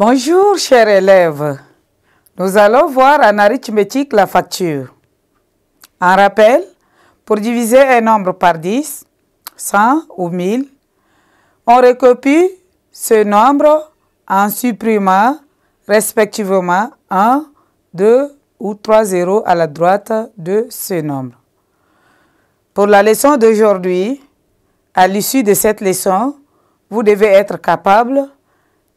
Bonjour, chers élèves. Nous allons voir en arithmétique la facture. Un rappel, pour diviser un nombre par 10, 100 ou 1000, on recopie ce nombre en supprimant respectivement 1, 2 ou 3 zéros à la droite de ce nombre. Pour la leçon d'aujourd'hui, à l'issue de cette leçon, vous devez être capable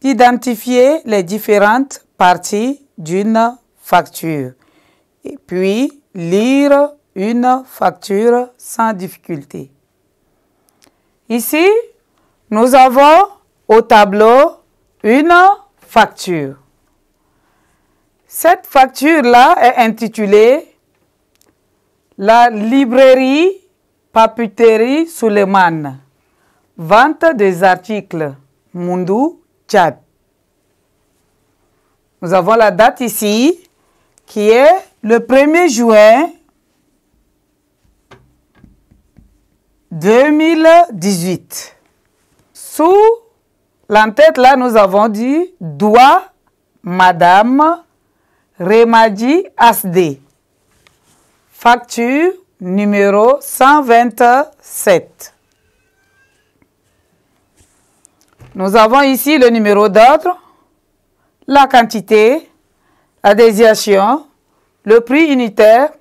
Identifier les différentes parties d'une facture et puis lire une facture sans difficulté. Ici, nous avons au tableau une facture. Cette facture-là est intitulée La librairie papeterie Suleiman, vente des articles Mundu nous avons la date ici qui est le 1er juin 2018. Sous l'entête là, nous avons dit Doit Madame Remadi Asdé. Facture numéro 127. Nous avons ici le numéro d'ordre, la quantité, la le prix unitaire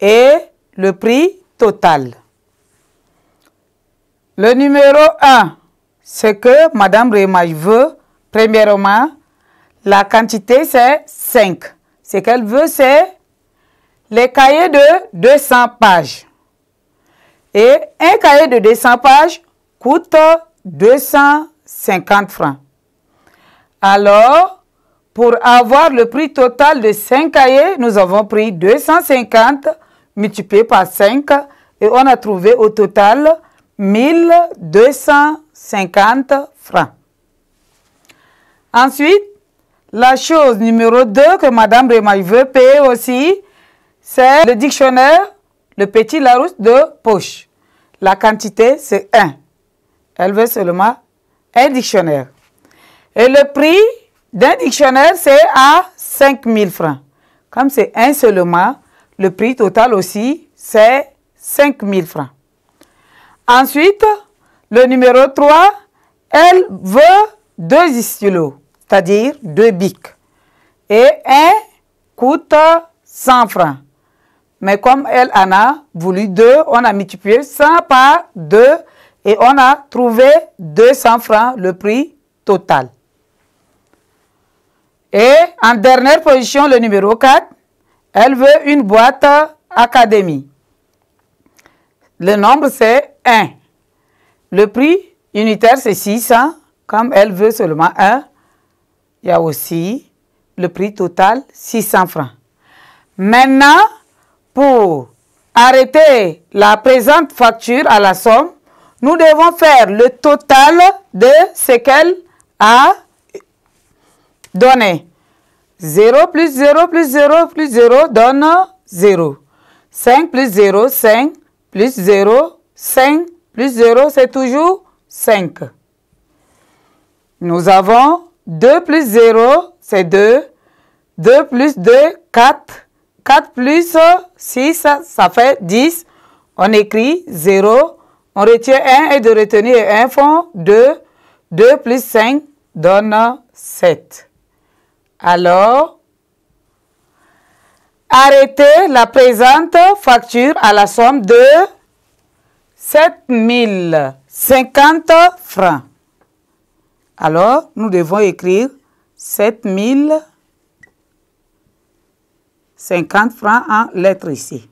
et le prix total. Le numéro 1, c'est que Madame Rémaille veut, premièrement, la quantité c'est 5. Ce qu'elle veut c'est les cahiers de 200 pages. Et un cahier de 200 pages coûte 200 50 francs. Alors, pour avoir le prix total de 5 cahiers, nous avons pris 250 multiplié par 5 et on a trouvé au total 1250 francs. Ensuite, la chose numéro 2 que Madame Brémaille veut payer aussi, c'est le dictionnaire, le petit Larousse de poche. La quantité, c'est 1. Elle veut seulement un dictionnaire. Et le prix d'un dictionnaire, c'est à 5000 francs. Comme c'est un seulement, le prix total aussi, c'est 5000 francs. Ensuite, le numéro 3, elle veut deux stylos, c'est-à-dire deux bics. Et un coûte 100 francs. Mais comme elle en a voulu deux, on a multiplié 100 par 2 et on a trouvé 200 francs le prix total. Et en dernière position, le numéro 4, elle veut une boîte académie. Le nombre, c'est 1. Le prix unitaire, c'est 600. Comme elle veut seulement 1, il y a aussi le prix total, 600 francs. Maintenant, pour arrêter la présente facture à la somme, nous devons faire le total de ce qu'elle a donné. 0 plus 0 plus 0 plus 0 donne 0. 5 plus 0, 5 plus 0, 5 plus 0, c'est toujours 5. Nous avons 2 plus 0, c'est 2. 2 plus 2, 4. 4 plus 6, ça fait 10. On écrit 0, on retient 1 et de retenir 1 font 2. 2 plus 5 donne 7. Alors, arrêtez la présente facture à la somme de 7050 francs. Alors, nous devons écrire 7050 francs en lettres ici.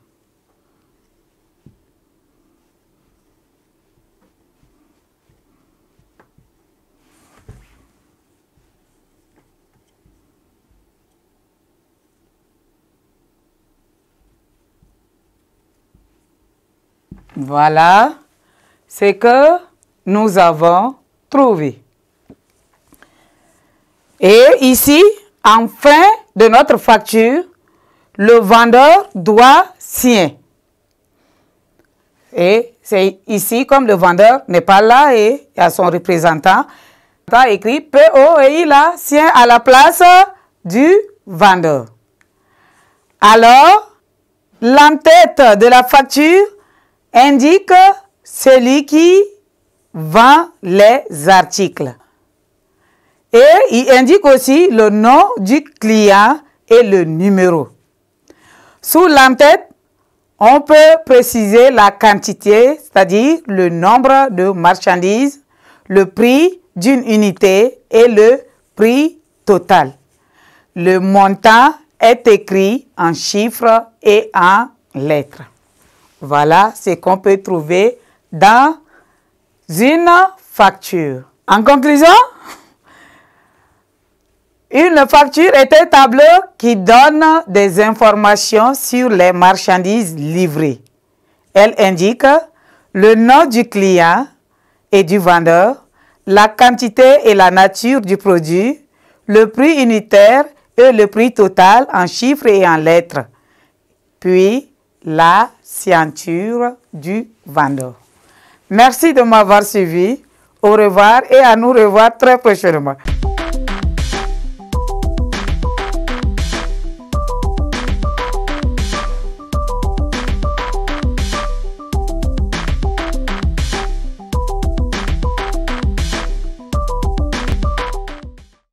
Voilà ce que nous avons trouvé. Et ici, en fin de notre facture, le vendeur doit signer. Et c'est ici, comme le vendeur n'est pas là et il y a son représentant, il a écrit PO et il a sien à la place du vendeur. Alors, l'entête de la facture indique celui qui vend les articles. Et il indique aussi le nom du client et le numéro. Sous l'entête, on peut préciser la quantité, c'est-à-dire le nombre de marchandises, le prix d'une unité et le prix total. Le montant est écrit en chiffres et en lettres. Voilà ce qu'on peut trouver dans une facture. En conclusion, une facture est un tableau qui donne des informations sur les marchandises livrées. Elle indique le nom du client et du vendeur, la quantité et la nature du produit, le prix unitaire et le prix total en chiffres et en lettres. Puis, la ceinture du vendeur. Merci de m'avoir suivi. Au revoir et à nous revoir très prochainement.